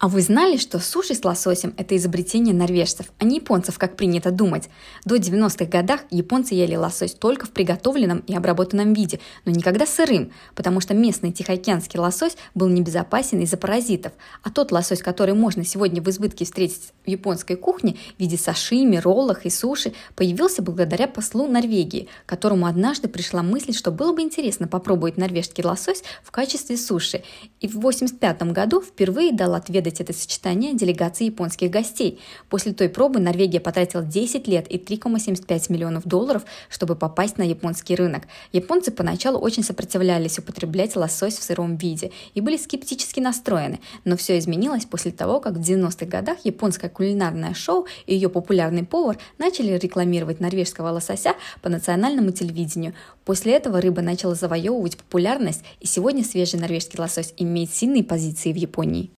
А вы знали, что суши с лососем – это изобретение норвежцев, а не японцев, как принято думать? До 90-х годах японцы ели лосось только в приготовленном и обработанном виде, но никогда сырым, потому что местный тихоокеанский лосось был небезопасен из-за паразитов, а тот лосось, который можно сегодня в избытке встретить в японской кухне в виде сашими, роллах и суши, появился благодаря послу Норвегии, которому однажды пришла мысль, что было бы интересно попробовать норвежский лосось в качестве суши, и в 1985 году впервые дал ответ выдать это сочетание делегации японских гостей. После той пробы Норвегия потратила 10 лет и 3,75 миллионов долларов, чтобы попасть на японский рынок. Японцы поначалу очень сопротивлялись употреблять лосось в сыром виде и были скептически настроены, но все изменилось после того, как в 90-х годах японское кулинарное шоу и ее популярный повар начали рекламировать норвежского лосося по национальному телевидению. После этого рыба начала завоевывать популярность, и сегодня свежий норвежский лосось имеет сильные позиции в Японии.